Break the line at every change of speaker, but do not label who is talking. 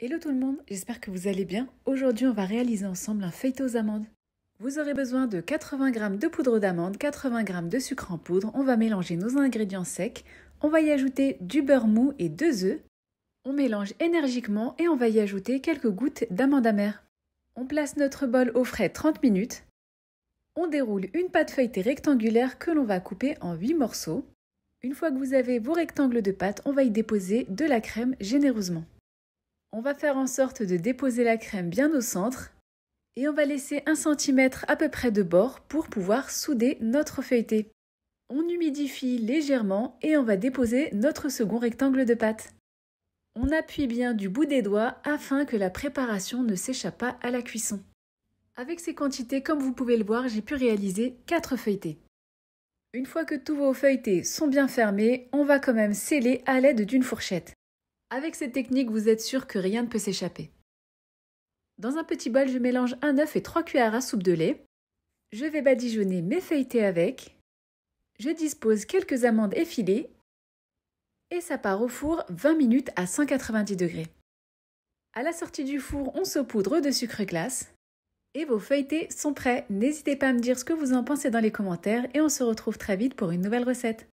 Hello tout le monde, j'espère que vous allez bien. Aujourd'hui, on va réaliser ensemble un feuilleté aux amandes. Vous aurez besoin de 80 g de poudre d'amande, 80 g de sucre en poudre. On va mélanger nos ingrédients secs. On va y ajouter du beurre mou et deux œufs. On mélange énergiquement et on va y ajouter quelques gouttes d'amande amère. On place notre bol au frais 30 minutes. On déroule une pâte feuilletée rectangulaire que l'on va couper en 8 morceaux. Une fois que vous avez vos rectangles de pâte, on va y déposer de la crème généreusement. On va faire en sorte de déposer la crème bien au centre et on va laisser 1 centimètre à peu près de bord pour pouvoir souder notre feuilleté. On humidifie légèrement et on va déposer notre second rectangle de pâte. On appuie bien du bout des doigts afin que la préparation ne s'échappe pas à la cuisson. Avec ces quantités, comme vous pouvez le voir, j'ai pu réaliser 4 feuilletés. Une fois que tous vos feuilletés sont bien fermés, on va quand même sceller à l'aide d'une fourchette. Avec cette technique, vous êtes sûr que rien ne peut s'échapper. Dans un petit bol, je mélange un œuf et trois cuillères à soupe de lait. Je vais badigeonner mes feuilletés avec. Je dispose quelques amandes effilées. Et ça part au four 20 minutes à 190 degrés. À la sortie du four, on saupoudre de sucre glace. Et vos feuilletés sont prêts. N'hésitez pas à me dire ce que vous en pensez dans les commentaires et on se retrouve très vite pour une nouvelle recette.